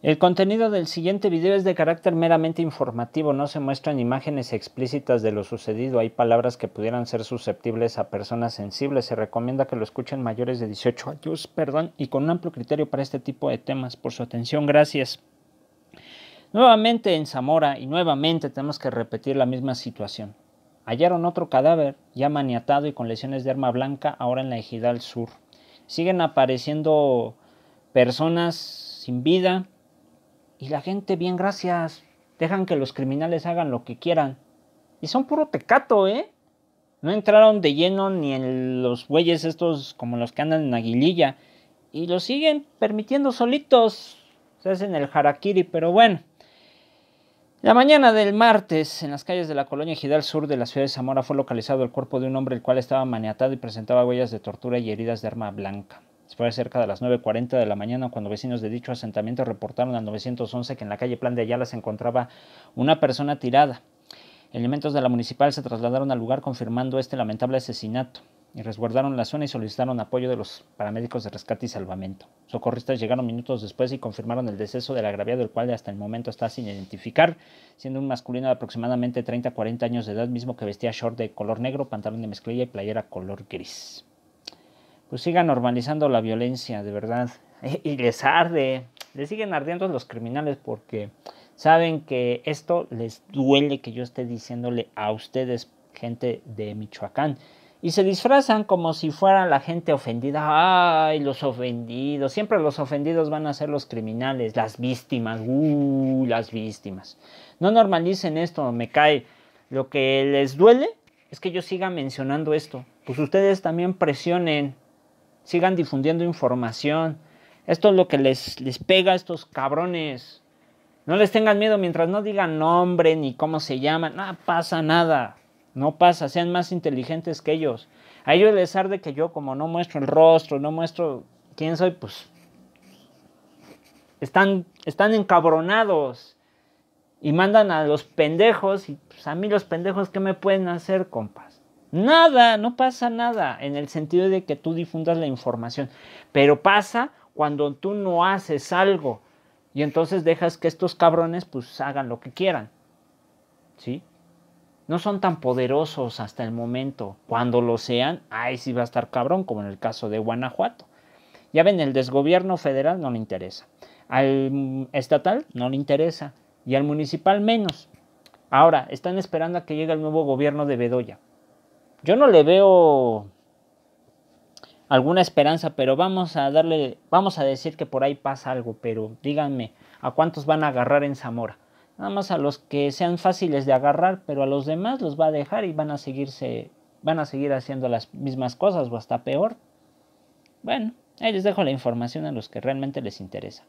El contenido del siguiente video es de carácter meramente informativo, no se muestran imágenes explícitas de lo sucedido, hay palabras que pudieran ser susceptibles a personas sensibles, se recomienda que lo escuchen mayores de 18 años, perdón, y con un amplio criterio para este tipo de temas. Por su atención, gracias. Nuevamente en Zamora y nuevamente tenemos que repetir la misma situación. Hallaron otro cadáver, ya maniatado y con lesiones de arma blanca, ahora en la Ejidal Sur. Siguen apareciendo personas sin vida, y la gente, bien, gracias. Dejan que los criminales hagan lo que quieran. Y son puro tecato, ¿eh? No entraron de lleno ni en los bueyes estos como los que andan en Aguililla. Y los siguen permitiendo solitos. Se hacen el harakiri, pero bueno. La mañana del martes, en las calles de la colonia Gidal Sur de la ciudad de Zamora, fue localizado el cuerpo de un hombre el cual estaba maniatado y presentaba huellas de tortura y heridas de arma blanca. Fue cerca de las 9.40 de la mañana cuando vecinos de dicho asentamiento reportaron al 911 que en la calle Plan de Ayala se encontraba una persona tirada. Elementos de la municipal se trasladaron al lugar confirmando este lamentable asesinato y resguardaron la zona y solicitaron apoyo de los paramédicos de rescate y salvamento. Socorristas llegaron minutos después y confirmaron el deceso del agraviado, el cual hasta el momento está sin identificar, siendo un masculino de aproximadamente 30-40 años de edad, mismo que vestía short de color negro, pantalón de mezclilla y playera color gris pues sigan normalizando la violencia, de verdad. Y les arde, les siguen ardiendo los criminales porque saben que esto les duele que yo esté diciéndole a ustedes, gente de Michoacán. Y se disfrazan como si fueran la gente ofendida. ¡Ay, los ofendidos! Siempre los ofendidos van a ser los criminales, las víctimas. ¡Uh, las víctimas! No normalicen esto, me cae. Lo que les duele es que yo siga mencionando esto. Pues ustedes también presionen sigan difundiendo información. Esto es lo que les, les pega a estos cabrones. No les tengan miedo mientras no digan nombre ni cómo se llaman. No pasa nada. No pasa. Sean más inteligentes que ellos. A ellos les arde que yo, como no muestro el rostro, no muestro quién soy, pues. Están, están encabronados. Y mandan a los pendejos. Y pues, a mí los pendejos, ¿qué me pueden hacer, compas? Nada, no pasa nada en el sentido de que tú difundas la información, pero pasa cuando tú no haces algo y entonces dejas que estos cabrones pues hagan lo que quieran. ¿Sí? No son tan poderosos hasta el momento. Cuando lo sean, ahí sí va a estar cabrón, como en el caso de Guanajuato. Ya ven, el desgobierno federal no le interesa. Al estatal no le interesa. Y al municipal menos. Ahora, están esperando a que llegue el nuevo gobierno de Bedoya yo no le veo alguna esperanza, pero vamos a darle, vamos a decir que por ahí pasa algo, pero díganme, ¿a cuántos van a agarrar en Zamora? Nada más a los que sean fáciles de agarrar, pero a los demás los va a dejar y van a seguirse, van a seguir haciendo las mismas cosas o hasta peor. Bueno, ahí les dejo la información a los que realmente les interesa.